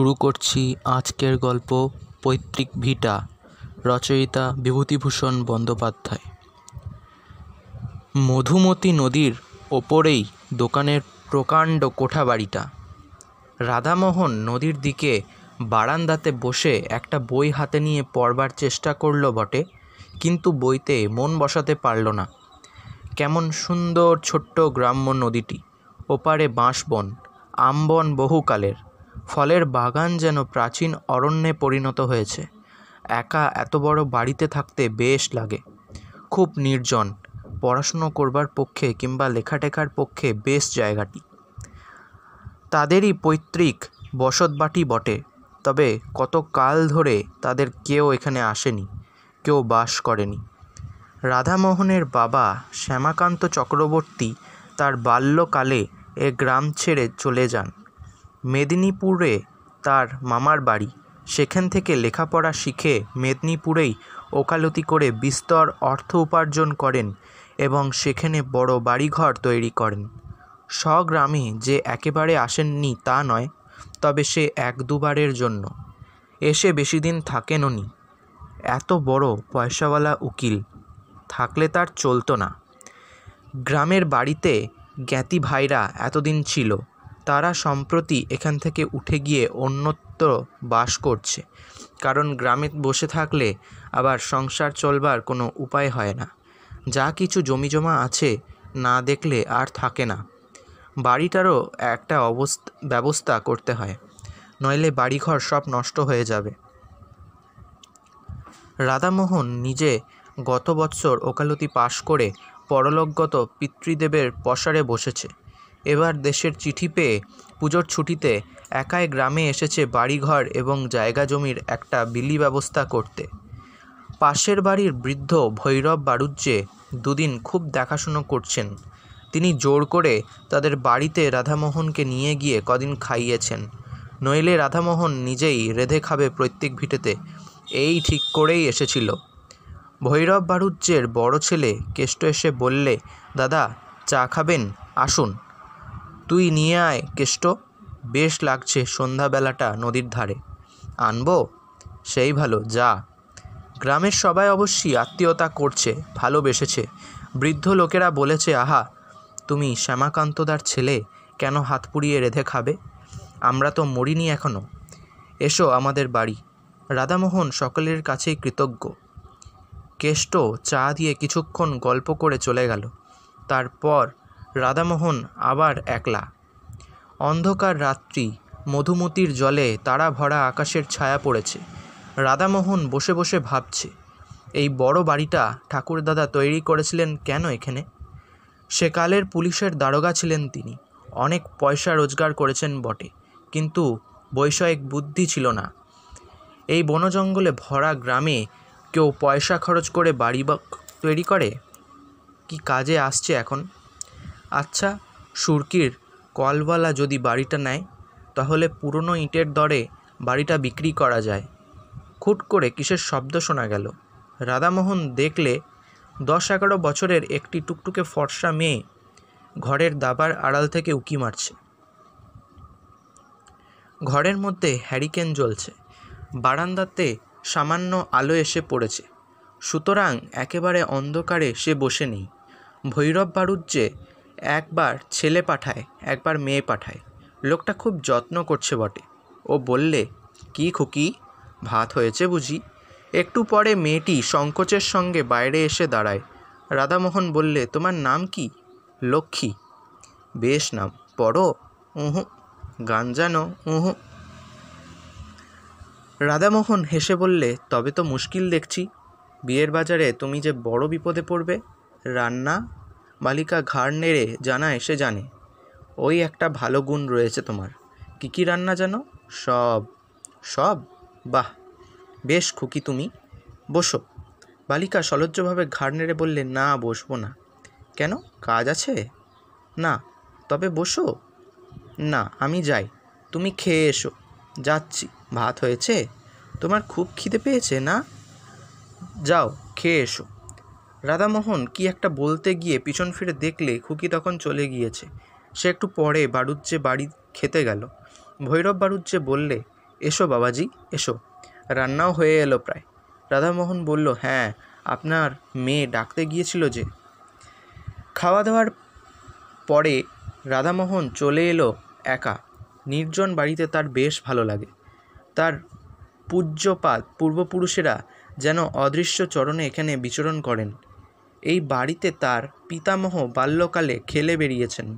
শুরু করছি আজকের গল্প পৈতৃক ভিটা রচয়িতা বিভূতিভূষণ বন্দ্যোপাধ্যায় মধুমতি নদীর ওপরেই দোকানের প্রকাণ্ড কোঠা বাড়িটা রাধামোহন নদীর দিকে বারান্দাতে বসে একটা বই হাতে নিয়ে পড়বার চেষ্টা করল বটে কিন্তু বইতে মন বসাতে পারল না কেমন সুন্দর ছোট্ট গ্রাম্য নদীটি ওপারে বাঁশবন আমবন বহুকালের ফলের বাগান যেন প্রাচীন অরণ্যে পরিণত হয়েছে একা এত বড় বাড়িতে থাকতে বেশ লাগে খুব নির্জন পড়াশুনো করবার পক্ষে কিংবা লেখাটেখার পক্ষে বেশ জায়গাটি তাদেরই পৈতৃক বসতবাটি বটে তবে কত কাল ধরে তাদের কেউ এখানে আসেনি কেউ বাস করেনি রাধামোহনের বাবা শ্যামাকান্ত চক্রবর্তী তার বাল্যকালে এ গ্রাম ছেড়ে চলে যান মেদিনীপুরে তার মামার বাড়ি সেখান থেকে লেখাপড়া শিখে মেদিনীপুরেই ওকালতি করে বিস্তর অর্থ উপার্জন করেন এবং সেখানে বড় বাড়িঘর তৈরি করেন স্বগ্রামে যে একেবারে আসেননি তা নয় তবে সে এক দুবারের জন্য এসে বেশি দিন থাকেন উনি এত বড় পয়সাওয়ালা উকিল থাকলে তার চলতো না গ্রামের বাড়িতে জ্ঞাতি ভাইরা এতদিন ছিল তারা সম্প্রতি এখান থেকে উঠে গিয়ে অন্যত্র বাস করছে কারণ গ্রামে বসে থাকলে আবার সংসার চলবার কোনো উপায় হয় না যা কিছু জমিজমা আছে না দেখলে আর থাকে না বাড়িটারও একটা অবস্থা ব্যবস্থা করতে হয় নইলে বাড়িঘর সব নষ্ট হয়ে যাবে রাধামোহন নিজে গত বৎসর ওকালতি পাশ করে পরলোকগত পিতৃদেবের পসারে বসেছে এবার দেশের চিঠি পেয়ে পুজোর ছুটিতে একাই গ্রামে এসেছে বাড়িঘর এবং জায়গা জমির একটা বিলি ব্যবস্থা করতে পাশের বাড়ির বৃদ্ধ ভৈরব বাড়ুজ্যে দুদিন খুব দেখাশুনো করছেন তিনি জোর করে তাদের বাড়িতে রাধামোহনকে নিয়ে গিয়ে কদিন খাইয়েছেন নইলে রাধামোহন নিজেই রেধে খাবে প্রত্যেক ভিটেতে এই ঠিক করেই এসেছিল ভৈরব বাড়ুজ্যের বড় ছেলে কেষ্ট এসে বললে দাদা চা খাবেন আসুন তুই নিয়ে আয় কেষ্ট বেশ লাগছে সন্ধ্যাবেলাটা নদীর ধারে আনবো সেই ভালো যা গ্রামের সবাই অবশ্যই আত্মীয়তা করছে ভালোবেসেছে বৃদ্ধ লোকেরা বলেছে আহা তুমি শ্যামাকান্তদার ছেলে কেন হাত পুড়িয়ে রেধে খাবে আমরা তো মরিনি এখনও এসো আমাদের বাড়ি রাধামোহন সকলের কাছেই কৃতজ্ঞ কেষ্ট চা দিয়ে কিছুক্ষণ গল্প করে চলে গেল তারপর রাধামোহন আবার একলা অন্ধকার রাত্রি মধুমতির জলে তারা ভরা আকাশের ছায়া পড়েছে রাধামোহন বসে বসে ভাবছে এই বড় বাড়িটা ঠাকুরদাদা তৈরি করেছিলেন কেন এখানে সেকালের পুলিশের দারোগা ছিলেন তিনি অনেক পয়সা রোজগার করেছেন বটে কিন্তু বৈষয়িক বুদ্ধি ছিল না এই বনজঙ্গলে ভরা গ্রামে কেউ পয়সা খরচ করে বাড়ি তৈরি করে কি কাজে আসছে এখন আচ্ছা সুরকির কলওয়ালা যদি বাড়িটা নেয় তাহলে পুরনো ইটের দরে বাড়িটা বিক্রি করা যায় খুট করে কিসের শব্দ শোনা গেল রাধামোহন দেখলে দশ এগারো বছরের একটি টুকটুকে ফর্সা মেয়ে ঘরের দাবার আড়াল থেকে উকি মারছে ঘরের মধ্যে হ্যারিকেন জ্বলছে বারান্দাতে সামান্য আলো এসে পড়েছে সুতরাং একেবারে অন্ধকারে সে বসে নেই ভৈরব বারুজ্যে একবার ছেলে পাঠায় একবার মেয়ে পাঠায় লোকটা খুব যত্ন করছে বটে ও বললে কি খুকি ভাত হয়েছে বুঝি একটু পরে মেয়েটি সংকোচের সঙ্গে বাইরে এসে দাঁড়ায় রাধামোহন বললে তোমার নাম কি লক্ষ্মী বেশ নাম পড়ো উহু গান জানো উহু রাধামোহন হেসে বললে তবে তো মুশকিল দেখছি বিয়ের বাজারে তুমি যে বড় বিপদে পড়বে রান্না বালিকা ঘাড় নেড়ে জানা এসে জানে ওই একটা ভালো গুণ রয়েছে তোমার কী কী রান্না জানো সব সব বাহ বেশ খুকি তুমি বসো বালিকা সলজ্জভাবে ঘাড় নেড়ে বললে না বসবো না কেন কাজ আছে না তবে বসো না আমি যাই তুমি খেয়ে এসো যাচ্ছি ভাত হয়েছে তোমার খুব খিদে পেয়েছে না যাও খেয়ে এসো রাধামোহন কি একটা বলতে গিয়ে পিছন ফিরে দেখলে খুকি তখন চলে গিয়েছে সে একটু পরে বাড়ুজ্জে বাড়ি খেতে গেল ভৈরব বাড়ুজ্জে বললে এসো বাবাজি এসো রান্নাও হয়ে এলো প্রায় রাধামোহন বলল হ্যাঁ আপনার মেয়ে ডাকতে গিয়েছিল যে খাওয়া দাওয়ার পরে রাধামোহন চলে এলো একা নির্জন বাড়িতে তার বেশ ভালো লাগে তার পূজ্যপাত পূর্বপুরুষেরা যেন অদৃশ্য চরণে এখানে বিচরণ করেন এই বাড়িতে তার পিতামহ বাল্যকালে খেলে বেরিয়েছেন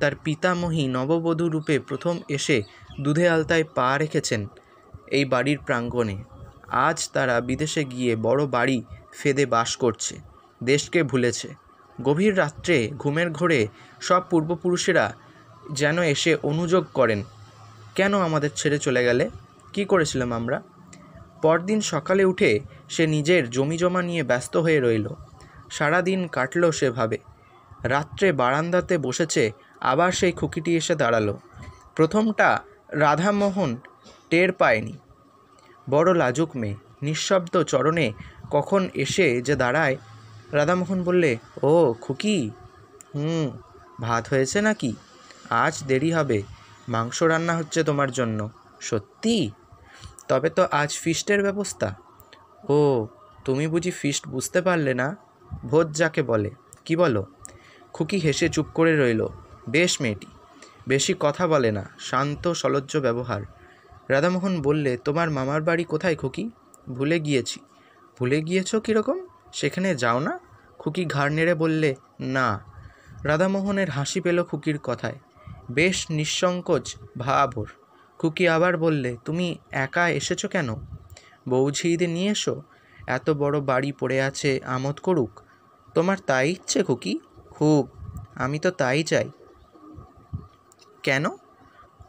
তার পিতামহী নববধূ রূপে প্রথম এসে দুধে আলতায় পা রেখেছেন এই বাড়ির প্রাঙ্গণে আজ তারা বিদেশে গিয়ে বড় বাড়ি ফেদে বাস করছে দেশকে ভুলেছে গভীর রাত্রে ঘুমের ঘোরে সব পূর্বপুরুষেরা যেন এসে অনুযোগ করেন কেন আমাদের ছেড়ে চলে গেলে কি করেছিলাম আমরা পরদিন সকালে উঠে সে নিজের জমি জমা নিয়ে ব্যস্ত হয়ে রইল সারাদিন কাটল সেভাবে রাত্রে বারান্দাতে বসেছে আবার সেই খুকিটি এসে দাঁড়ালো প্রথমটা রাধামোহন টের পায়নি বড় লাজুক মেয়ে নিঃশব্দ চরণে কখন এসে যে দাঁড়ায় রাধামোহন বললে ও খুকি হুম ভাত হয়েছে নাকি আজ দেরি হবে মাংস রান্না হচ্ছে তোমার জন্য সত্যি তবে তো আজ ফিস্টের ব্যবস্থা ও তুমি বুঝি ফিস্ট বুঝতে পারলে না ভোজ যাকে বলে কি বলো খুকি হেসে চুপ করে রইল বেশ মেয়েটি বেশি কথা বলে না শান্ত সলজ্জ ব্যবহার রাধামোহন বললে তোমার মামার বাড়ি কোথায় খুকি ভুলে গিয়েছি ভুলে গিয়েছ কীরকম সেখানে যাও না খুকি ঘাড় নেড়ে বললে না রাধামোহনের হাসি পেল খুকির কথায় বেশ নিঃসংকোচ ভাবর খুকি আবার বললে তুমি একা এসেছো কেন বউ ঝিদে নিয়ে এসো এত বড় বাড়ি পড়ে আছে আমোদ করুক তোমার তাই ইচ্ছে খুকি খুব আমি তো তাই চাই কেন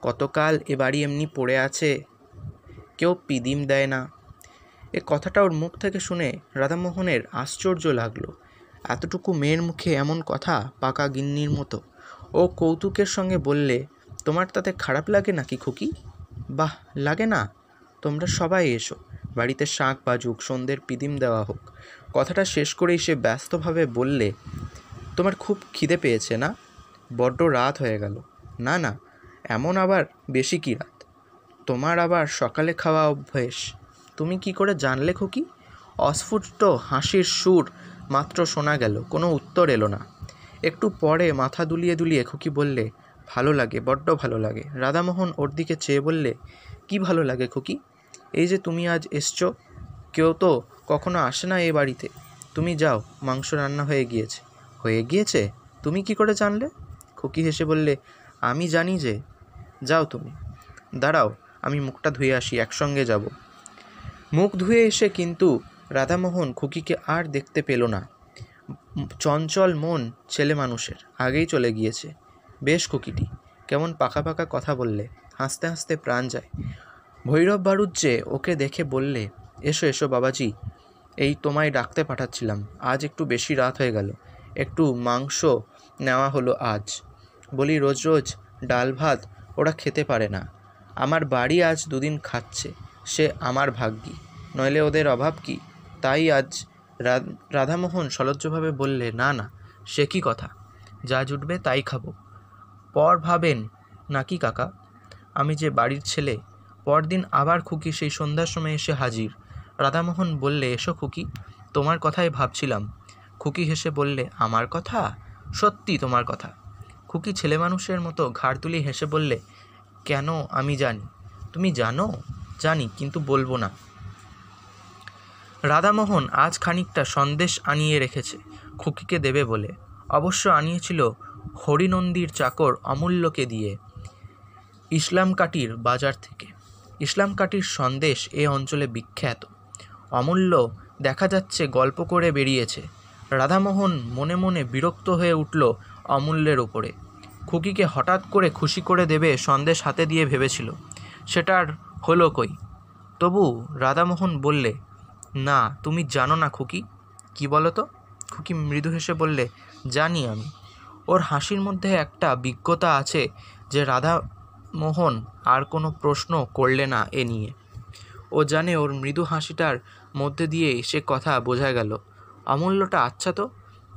কতকাল এ বাড়ি এমনি পড়ে আছে কেউ পিদিম দেয় না এ কথাটা ওর মুখ থেকে শুনে রাধামোহনের আশ্চর্য লাগলো এতটুকু মেয়ের মুখে এমন কথা পাকা গিন্নির মতো ও কৌতুকের সঙ্গে বললে তোমার তাতে খারাপ লাগে নাকি খুকি বাহ লাগে না তোমরা সবাই এসো বাড়িতে শাঁখ বাজুক সন্ধ্যের পিদিম দেওয়া হোক কথাটা শেষ করেই সে ব্যস্তভাবে বললে তোমার খুব খিদে পেয়েছে না বড্ড রাত হয়ে গেল না না এমন আবার বেশি কি রাত তোমার আবার সকালে খাওয়া অভ্যেস তুমি কি করে জানলে খুকি অস্ফুট হাসির সুর মাত্র শোনা গেল কোনো উত্তর এলো না একটু পরে মাথা দুলিয়ে দুলিয়ে খুকি বললে ভালো লাগে বড্ড ভালো লাগে রাধামোহন ওর দিকে চেয়ে বললে কি ভালো লাগে খুকি এই যে তুমি আজ এসছো কেউ তো কখনো আসে না এ বাড়িতে তুমি যাও মাংস রান্না হয়ে গিয়েছে হয়ে গিয়েছে তুমি কি করে জানলে খুকি হেসে বললে আমি জানি যে যাও তুমি দাঁড়াও আমি মুখটা ধুয়ে আসি একসঙ্গে যাব মুখ ধুয়ে এসে কিন্তু রাধামোহন খুকিকে আর দেখতে পেল না চঞ্চল মন ছেলে মানুষের আগেই চলে গিয়েছে বেশ খুকিটি কেমন পাকা পাকা কথা বললে হাসতে হাসতে প্রাণ যায় ভৈরব বাড়ুজ্জে ওকে দেখে বললে এসো এসো বাবাজি এই তোমায় ডাকতে পাঠাচ্ছিলাম আজ একটু বেশি রাত হয়ে গেল একটু মাংস নেওয়া হলো আজ বলি রোজ রোজ ডাল ভাত ওরা খেতে পারে না আমার বাড়ি আজ দুদিন খাচ্ছে সে আমার ভাগ্যি নইলে ওদের অভাব কি তাই আজ রাধামোহন সলজ্জভাবে বললে না না সে কি কথা যা জুটবে তাই খাবো পর ভাবেন নাকি কাকা আমি যে বাড়ির ছেলে পরদিন আবার খুকি সেই সন্ধ্যার সময় এসে হাজির রাধামোহন বললে এসো খুকি তোমার কথাই ভাবছিলাম খুকি হেসে বললে আমার কথা সত্যি তোমার কথা খুকি ছেলে মানুষের মতো ঘাড় তুলি হেসে বললে কেন আমি জানি তুমি জানো জানি কিন্তু বলবো না রাধামোহন আজ খানিকটা সন্দেশ আনিয়ে রেখেছে খুকিকে দেবে বলে অবশ্য আনিয়েছিল হরিনন্দীর চাকর অমূল্যকে দিয়ে ইসলাম কাটির বাজার থেকে ইসলাম কাঠির সন্দেশ এ অঞ্চলে বিখ্যাত অমূল্য দেখা যাচ্ছে গল্প করে বেরিয়েছে রাধামোহন মনে মনে বিরক্ত হয়ে উঠল অমূল্যের ওপরে খুকিকে হঠাৎ করে খুশি করে দেবে সন্দেশ হাতে দিয়ে ভেবেছিল সেটার হলো কই তবু রাধামোহন বললে না তুমি জানো না খুকি কি বলো তো খুকি মৃদু হেসে বললে জানি আমি ওর হাসির মধ্যে একটা বিজ্ঞতা আছে যে রাধা মোহন আর কোনো প্রশ্ন করলে না এ নিয়ে ও জানে ওর মৃদু হাসিটার মধ্যে দিয়ে সে কথা বোঝা গেল অমূল্যটা আচ্ছা তো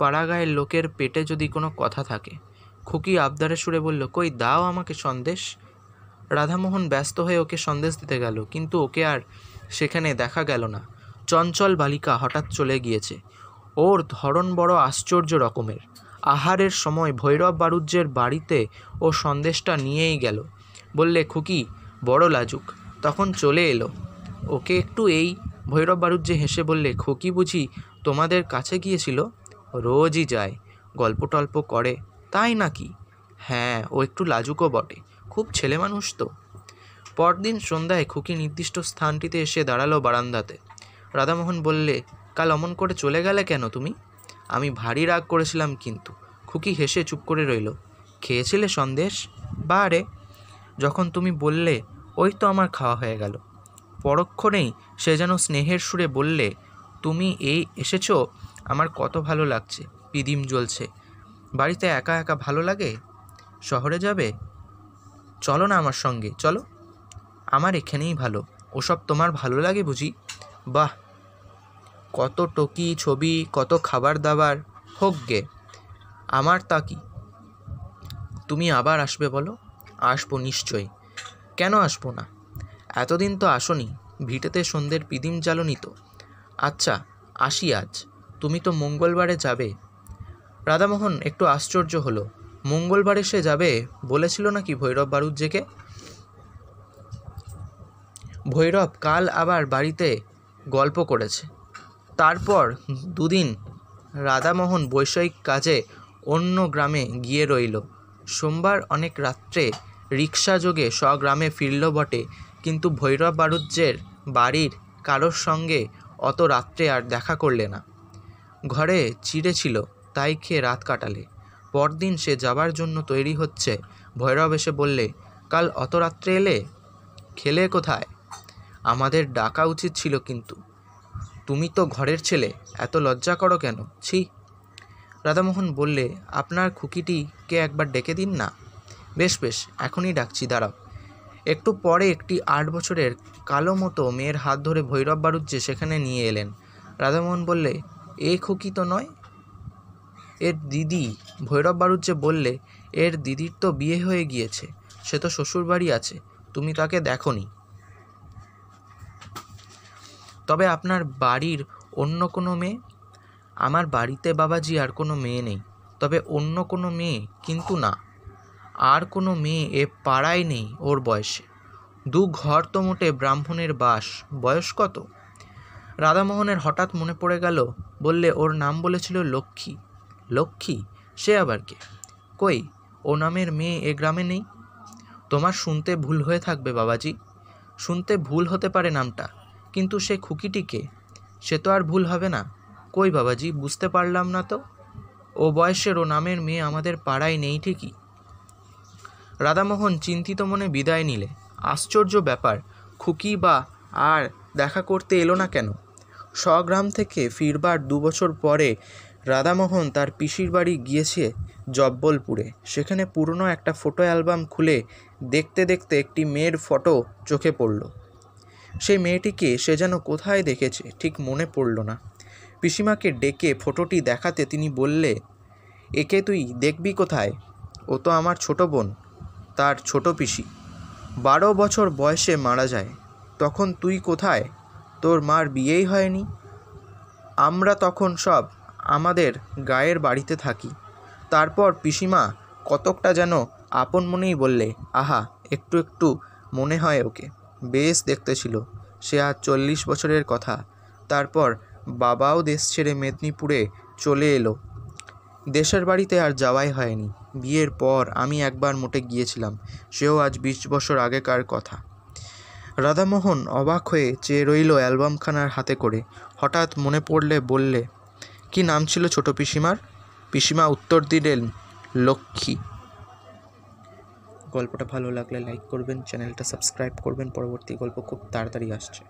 পাড়াগায়ের লোকের পেটে যদি কোনো কথা থাকে খুকি আবদারে সুরে বলল কই দাও আমাকে সন্দেশ রাধামোহন ব্যস্ত হয়ে ওকে সন্দেশ দিতে গেল কিন্তু ওকে আর সেখানে দেখা গেল না চঞ্চল বালিকা হঠাৎ চলে গিয়েছে ওর ধরন বড় আশ্চর্য রকমের আহারের সময় ভৈরব বারুজ্যের বাড়িতে ও সন্দেশটা নিয়েই গেল বললে খুকি বড় লাজুক তখন চলে এলো ওকে একটু এই ভৈরব বাড়ুজ্যে হেসে বললে খুকি বুঝি তোমাদের কাছে গিয়েছিল রোজই যায় গল্প টল্প করে তাই নাকি হ্যাঁ ও একটু লাজুকও বটে খুব ছেলে মানুষ তো পরদিন সন্ধ্যায় খুকি নির্দিষ্ট স্থানটিতে এসে দাঁড়ালো বারান্দাতে রাধামোহন বললে কাল অমন করে চলে গেলে কেন তুমি আমি ভারী রাগ করেছিলাম কিন্তু খুকি হেসে চুপ করে রইল খেয়েছিলে সন্দেশ বারে যখন তুমি বললে ওই তো আমার খাওয়া হয়ে গেল পরক্ষণেই সে যেন স্নেহের সুরে বললে তুমি এই এসেছ আমার কত ভালো লাগছে পিদিম জ্বলছে বাড়িতে একা একা ভালো লাগে শহরে যাবে চলো না আমার সঙ্গে চলো আমার এখানেই ভালো ওসব তোমার ভালো লাগে বুঝি বাহ কত টকি ছবি কত খাবার দাবার হোক গে আমার তা কি তুমি আবার আসবে বলো আসবো নিশ্চয়ই কেন আসবো না এতদিন তো আসনি ভিটেতে সন্ধ্যের পিদিম জ্বালনি তো আচ্ছা আসি আজ তুমি তো মঙ্গলবারে যাবে রাধামোহন একটু আশ্চর্য হলো মঙ্গলবারে সে যাবে বলেছিল নাকি ভৈরব বারুজ্জেকে ভৈরব কাল আবার বাড়িতে গল্প করেছে তারপর দুদিন রাধামোহন বৈষয়িক কাজে অন্য গ্রামে গিয়ে রইল সোমবার অনেক রাত্রে যোগে স্বগ্রামে ফিরল বটে কিন্তু ভৈরব বাড়ুজ্যের বাড়ির কারোর সঙ্গে অত রাত্রে আর দেখা করলে না ঘরে চিড়ে ছিল তাই খেয়ে রাত কাটালে পরদিন সে যাবার জন্য তৈরি হচ্ছে ভৈরব এসে বললে কাল অত রাত্রে এলে খেলে কোথায় আমাদের ডাকা উচিত ছিল কিন্তু তুমি তো ঘরের ছেলে এত লজ্জা করো কেন ছি রাধামোহন বললে আপনার খুকিটিকে একবার ডেকে দিন না বেশ বেশ এখনই ডাকছি দাঁড়াও একটু পরে একটি আট বছরের কালো মতো মেয়ের হাত ধরে ভৈরব বাড়ুজ্জে সেখানে নিয়ে এলেন রাধামোহন বললে এ খুকি তো নয় এর দিদি ভৈরব বাড়ুজ্জে বললে এর দিদির তো বিয়ে হয়ে গিয়েছে সে তো শ্বশুরবাড়ি আছে তুমি তাকে নি তবে আপনার বাড়ির অন্য কোনো মেয়ে আমার বাড়িতে বাবাজি আর কোনো মেয়ে নেই তবে অন্য কোনো মেয়ে কিন্তু না আর কোনো মেয়ে এ পাড়ায় নেই ওর বয়সে দু ঘর তো মোটে ব্রাহ্মণের বাস বয়স কত রাধামোহনের হঠাৎ মনে পড়ে গেল বললে ওর নাম বলেছিল লক্ষ্মী লক্ষ্মী সে আবার কে কই ও নামের মেয়ে এ গ্রামে নেই তোমার শুনতে ভুল হয়ে থাকবে বাবাজি শুনতে ভুল হতে পারে নামটা কিন্তু সে খুকিটিকে সে তো আর ভুল হবে না কই বাবাজি বুঝতে পারলাম না তো ও বয়সেরও নামের মেয়ে আমাদের পাড়ায় নেই ঠিকই রাধামোহন চিন্তিত মনে বিদায় নিলে আশ্চর্য ব্যাপার খুকি বা আর দেখা করতে এলো না কেন স্বগ্রাম থেকে ফিরবার দুবছর পরে রাধামোহন তার পিসির বাড়ি গিয়েছে জব্বলপুরে সেখানে পুরনো একটা ফটো অ্যালবাম খুলে দেখতে দেখতে একটি মেয়ের ফটো চোখে পড়ল সেই মেয়েটিকে সে যেন কোথায় দেখেছে ঠিক মনে পড়ল না পিসিমাকে ডেকে ফটোটি দেখাতে তিনি বললে একে তুই দেখবি কোথায় ও তো আমার ছোট বোন তার ছোট পিসি বারো বছর বয়সে মারা যায় তখন তুই কোথায় তোর মার বিয়েই হয়নি আমরা তখন সব আমাদের গায়ের বাড়িতে থাকি তারপর পিসিমা কতকটা যেন আপন মনেই বললে আহা একটু একটু মনে হয় ওকে বেশ দেখতে ছিল সে আর চল্লিশ বছরের কথা তারপর বাবাও দেশ ছেড়ে মেদিনীপুরে চলে এলো দেশের বাড়িতে আর যাওয়াই হয়নি বিয়ের পর আমি একবার মোটে গিয়েছিলাম সেও আজ বিশ বছর আগেকার কথা রাধামোহন অবাক হয়ে চেয়ে রইল অ্যালবামখানার হাতে করে হঠাৎ মনে পড়লে বললে কি নাম ছিল ছোট পিসিমার পিসিমা উত্তর দিলেন লক্ষ্মী গল্পটা ভালো লাগলে লাইক করবেন চ্যানেলটা সাবস্ক্রাইব করবেন পরবর্তী গল্প খুব তাড়াতাড়ি আসছে